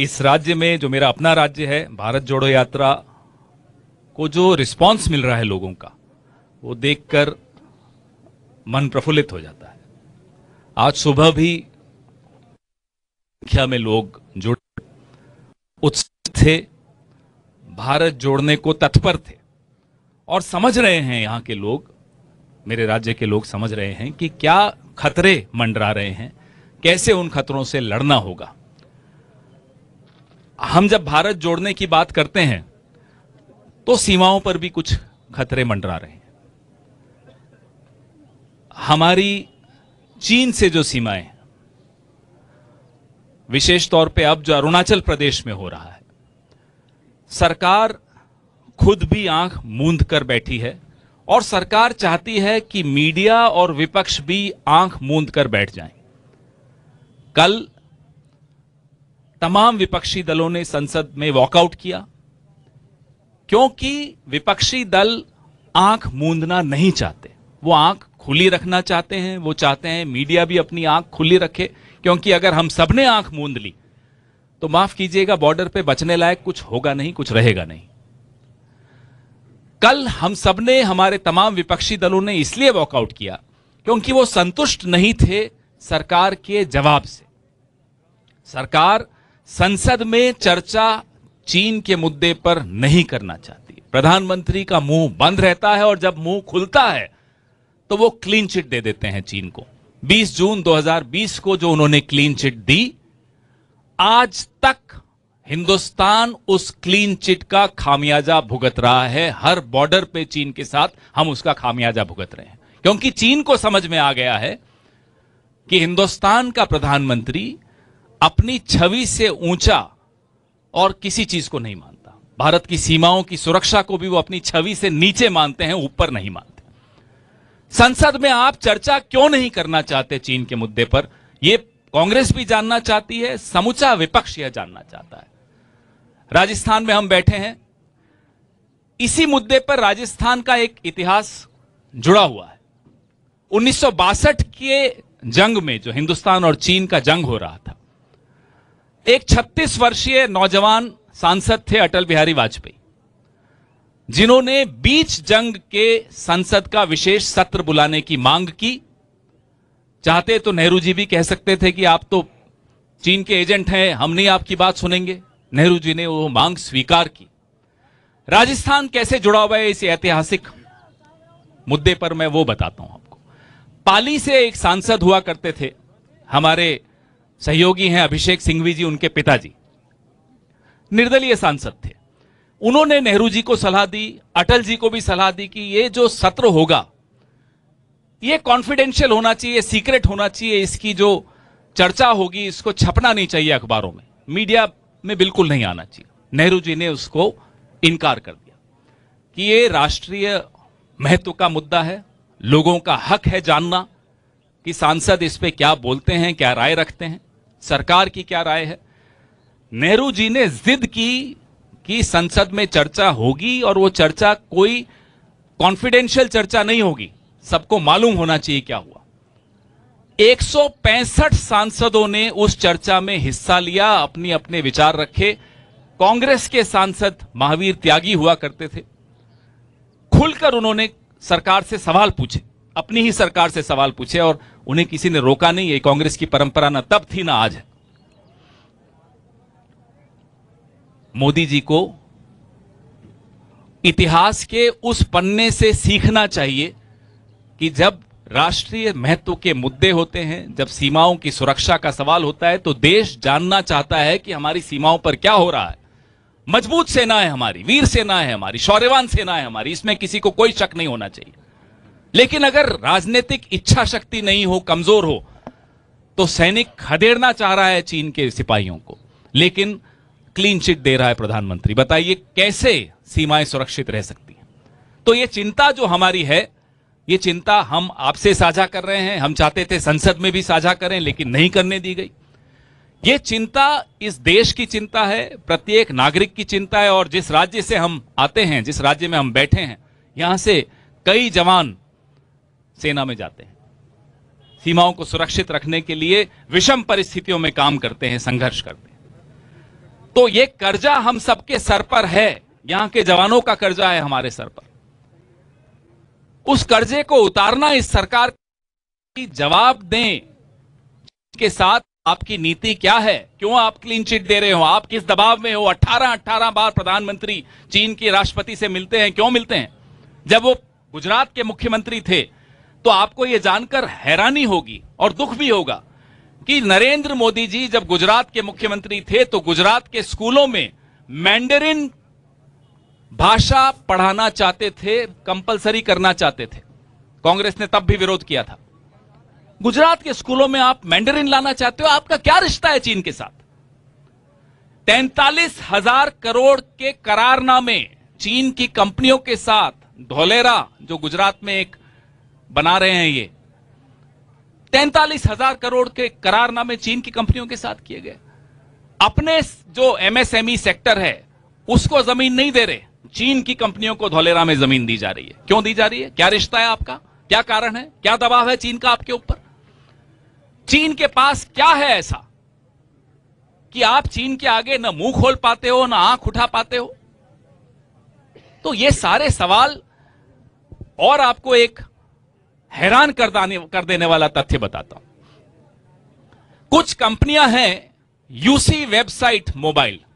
इस राज्य में जो मेरा अपना राज्य है भारत जोड़ो यात्रा को जो रिस्पांस मिल रहा है लोगों का वो देखकर मन प्रफुल्लित हो जाता है आज सुबह भी संख्या में लोग जुड़ उत्सुक थे भारत जोड़ने को तत्पर थे और समझ रहे हैं यहाँ के लोग मेरे राज्य के लोग समझ रहे हैं कि क्या खतरे मंडरा रहे हैं कैसे उन खतरों से लड़ना होगा हम जब भारत जोड़ने की बात करते हैं तो सीमाओं पर भी कुछ खतरे मंडरा रहे हैं हमारी चीन से जो सीमाएं विशेष तौर पे अब जो अरुणाचल प्रदेश में हो रहा है सरकार खुद भी आंख मूंद कर बैठी है और सरकार चाहती है कि मीडिया और विपक्ष भी आंख मूंद कर बैठ जाएं। कल तमाम विपक्षी दलों ने संसद में वॉकआउट किया क्योंकि विपक्षी दल आंख मूंदना नहीं चाहते वो आंख खुली रखना चाहते हैं वो चाहते हैं मीडिया भी अपनी आंख खुली रखे क्योंकि अगर हम सबने आंख मूंद ली तो माफ कीजिएगा बॉर्डर पे बचने लायक कुछ होगा नहीं कुछ रहेगा नहीं कल हम सबने हमारे तमाम विपक्षी दलों ने इसलिए वॉकआउट किया क्योंकि वो संतुष्ट नहीं थे सरकार के जवाब से सरकार संसद में चर्चा चीन के मुद्दे पर नहीं करना चाहती प्रधानमंत्री का मुंह बंद रहता है और जब मुंह खुलता है तो वो क्लीन चिट दे देते हैं चीन को 20 जून 2020 को जो उन्होंने क्लीन चिट दी आज तक हिंदुस्तान उस क्लीन चिट का खामियाजा भुगत रहा है हर बॉर्डर पे चीन के साथ हम उसका खामियाजा भुगत रहे हैं क्योंकि चीन को समझ में आ गया है कि हिंदुस्तान का प्रधानमंत्री अपनी छवि से ऊंचा और किसी चीज को नहीं मानता भारत की सीमाओं की सुरक्षा को भी वो अपनी छवि से नीचे मानते हैं ऊपर नहीं मानते संसद में आप चर्चा क्यों नहीं करना चाहते चीन के मुद्दे पर यह कांग्रेस भी जानना चाहती है समूचा विपक्ष यह जानना चाहता है राजस्थान में हम बैठे हैं इसी मुद्दे पर राजस्थान का एक इतिहास जुड़ा हुआ है उन्नीस के जंग में जो हिंदुस्तान और चीन का जंग हो रहा था एक 36 वर्षीय नौजवान सांसद थे अटल बिहारी वाजपेयी जिन्होंने बीच जंग के संसद का विशेष सत्र बुलाने की मांग की चाहते तो नेहरू जी भी कह सकते थे कि आप तो चीन के एजेंट हैं हम नहीं आपकी बात सुनेंगे नेहरू जी ने वो मांग स्वीकार की राजस्थान कैसे जुड़ा हुआ है इस ऐतिहासिक मुद्दे पर मैं वो बताता हूं आपको पाली से एक सांसद हुआ करते थे हमारे सहयोगी हैं अभिषेक सिंघवी जी उनके पिताजी निर्दलीय सांसद थे उन्होंने नेहरू जी को सलाह दी अटल जी को भी सलाह दी कि ये जो सत्र होगा ये कॉन्फिडेंशियल होना चाहिए सीक्रेट होना चाहिए इसकी जो चर्चा होगी इसको छपना नहीं चाहिए अखबारों में मीडिया में बिल्कुल नहीं आना चाहिए नेहरू जी ने उसको इनकार कर दिया कि ये राष्ट्रीय महत्व का मुद्दा है लोगों का हक है जानना कि सांसद इस पर क्या बोलते हैं क्या राय रखते हैं सरकार की क्या राय है नेहरू जी ने जिद की कि संसद में चर्चा होगी और वो चर्चा कोई कॉन्फिडेंशियल चर्चा नहीं होगी सबको मालूम होना चाहिए क्या हुआ 165 सांसदों ने उस चर्चा में हिस्सा लिया अपनी अपने विचार रखे कांग्रेस के सांसद महावीर त्यागी हुआ करते थे खुलकर उन्होंने सरकार से सवाल पूछे अपनी ही सरकार से सवाल पूछे और उन्हें किसी ने रोका नहीं ये कांग्रेस की परंपरा ना तब थी ना आज मोदी जी को इतिहास के उस पन्ने से सीखना चाहिए कि जब राष्ट्रीय महत्व के मुद्दे होते हैं जब सीमाओं की सुरक्षा का सवाल होता है तो देश जानना चाहता है कि हमारी सीमाओं पर क्या हो रहा है मजबूत सेना है हमारी वीर सेना है हमारी शौर्यवान सेना है हमारी इसमें किसी को कोई शक नहीं होना चाहिए लेकिन अगर राजनीतिक इच्छा शक्ति नहीं हो कमजोर हो तो सैनिक खदेड़ना चाह रहा है चीन के सिपाहियों को लेकिन क्लीन चिट दे रहा है प्रधानमंत्री बताइए कैसे सीमाएं सुरक्षित रह सकती हैं तो ये चिंता जो हमारी है ये चिंता हम आपसे साझा कर रहे हैं हम चाहते थे संसद में भी साझा करें लेकिन नहीं करने दी गई ये चिंता इस देश की चिंता है प्रत्येक नागरिक की चिंता है और जिस राज्य से हम आते हैं जिस राज्य में हम बैठे हैं यहां से कई जवान सेना में जाते हैं सीमाओं को सुरक्षित रखने के लिए विषम परिस्थितियों में काम करते हैं संघर्ष करते हैं तो ये कर्जा हम सबके सर पर है यहां के जवानों का कर्जा है हमारे सर पर उस कर्जे को उतारना इस सरकार की जवाब दें के साथ आपकी नीति क्या है क्यों आप क्लीन चिट दे रहे हो आप किस दबाव में हो 18 18 बार प्रधानमंत्री चीन के राष्ट्रपति से मिलते हैं क्यों मिलते हैं जब वो गुजरात के मुख्यमंत्री थे तो आपको ये जानकर हैरानी होगी और दुख भी होगा कि नरेंद्र मोदी जी जब गुजरात के मुख्यमंत्री थे तो गुजरात के स्कूलों में मैंडरिन भाषा पढ़ाना चाहते थे कंपलसरी करना चाहते थे कांग्रेस ने तब भी विरोध किया था गुजरात के स्कूलों में आप मैंडरिन लाना चाहते हो आपका क्या रिश्ता है चीन के साथ तैंतालीस हजार करोड़ के करारनामे चीन की कंपनियों के साथ धोलेरा जो गुजरात में एक बना रहे हैं ये तैतालीस हजार करोड़ के करारनामे चीन की कंपनियों के साथ किए गए अपने जो एमएसएमई e सेक्टर है उसको जमीन नहीं दे रहे चीन की कंपनियों को धोलेरा में जमीन दी जा रही है क्यों दी जा रही है क्या रिश्ता है आपका क्या कारण है क्या दबाव है चीन का आपके ऊपर चीन के पास क्या है ऐसा कि आप चीन के आगे ना मुंह खोल पाते हो ना आंख उठा पाते हो तो ये सारे सवाल और आपको एक हैरान कर, कर देने वाला तथ्य बताता हूं कुछ कंपनियां हैं यूसी वेबसाइट मोबाइल